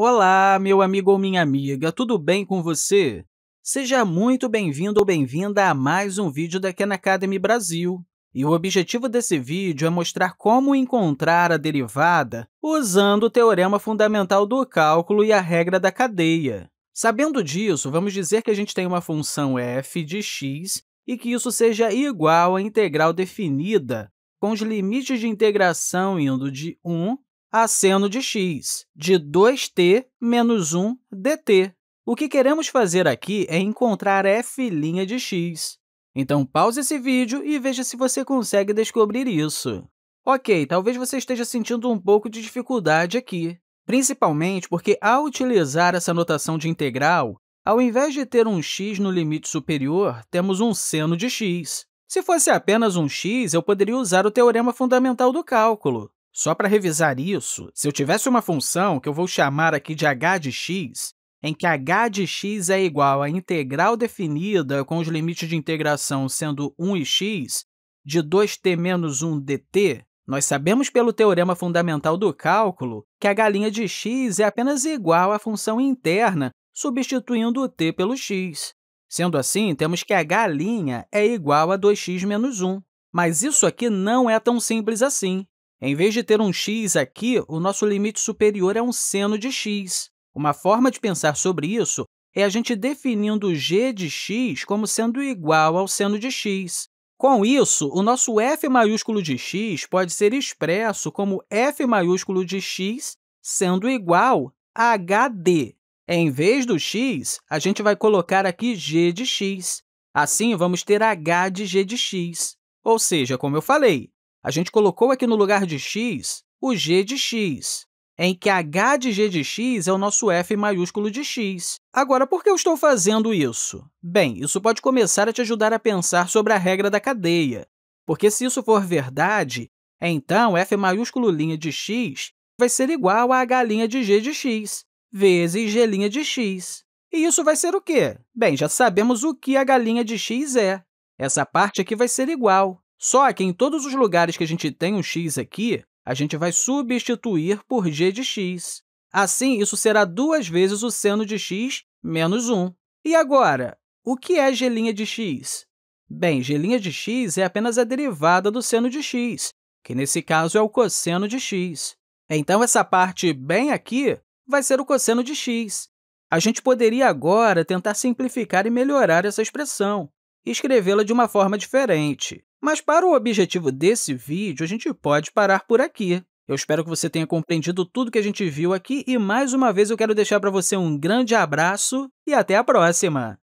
Olá, meu amigo ou minha amiga, tudo bem com você? Seja muito bem-vindo ou bem-vinda a mais um vídeo da Khan Academy Brasil. E o objetivo desse vídeo é mostrar como encontrar a derivada usando o teorema fundamental do cálculo e a regra da cadeia. Sabendo disso, vamos dizer que a gente tem uma função f de x e que isso seja igual à integral definida com os limites de integração indo de 1 a seno de x, de 2t menos 1 dt. O que queremos fazer aqui é encontrar f' de x. Então, pause esse vídeo e veja se você consegue descobrir isso. Ok, talvez você esteja sentindo um pouco de dificuldade aqui, principalmente porque, ao utilizar essa notação de integral, ao invés de ter um x no limite superior, temos um seno de x. Se fosse apenas um x, eu poderia usar o teorema fundamental do cálculo, só para revisar isso, se eu tivesse uma função que eu vou chamar aqui de h de x, em que h de x é igual à integral definida com os limites de integração sendo 1 e x, de 2t menos 1 dt, nós sabemos pelo teorema fundamental do cálculo que a galinha de x é apenas igual à função interna, substituindo o t pelo x. Sendo assim, temos que a galinha é igual a 2x menos 1. Mas isso aqui não é tão simples assim. Em vez de ter um x aqui, o nosso limite superior é um seno de x. Uma forma de pensar sobre isso é a gente definindo g de x como sendo igual ao seno de x. Com isso, o nosso f maiúsculo de x pode ser expresso como f maiúsculo de x sendo igual a hd. Em vez do x, a gente vai colocar aqui g de x. Assim, vamos ter h de g de x. Ou seja, como eu falei, a gente colocou aqui no lugar de x o g de x, em que h de g de x é o nosso f maiúsculo de x. Agora, por que eu estou fazendo isso? Bem, isso pode começar a te ajudar a pensar sobre a regra da cadeia, porque se isso for verdade, então f maiúsculo linha de x vai ser igual a h linha de g de x vezes g linha de x. E isso vai ser o quê? Bem, já sabemos o que a galinha de x é. Essa parte aqui vai ser igual só que em todos os lugares que a gente tem um x aqui, a gente vai substituir por g de x. Assim, isso será duas vezes o seno de x menos 1. E agora, o que é g' de x? Bem, g' de x é apenas a derivada do seno de x, que nesse caso é o cosseno de x. Então, essa parte bem aqui vai ser o cosseno de x. A gente poderia agora tentar simplificar e melhorar essa expressão e escrevê-la de uma forma diferente. Mas para o objetivo desse vídeo, a gente pode parar por aqui. Eu espero que você tenha compreendido tudo que a gente viu aqui e, mais uma vez, eu quero deixar para você um grande abraço e até a próxima!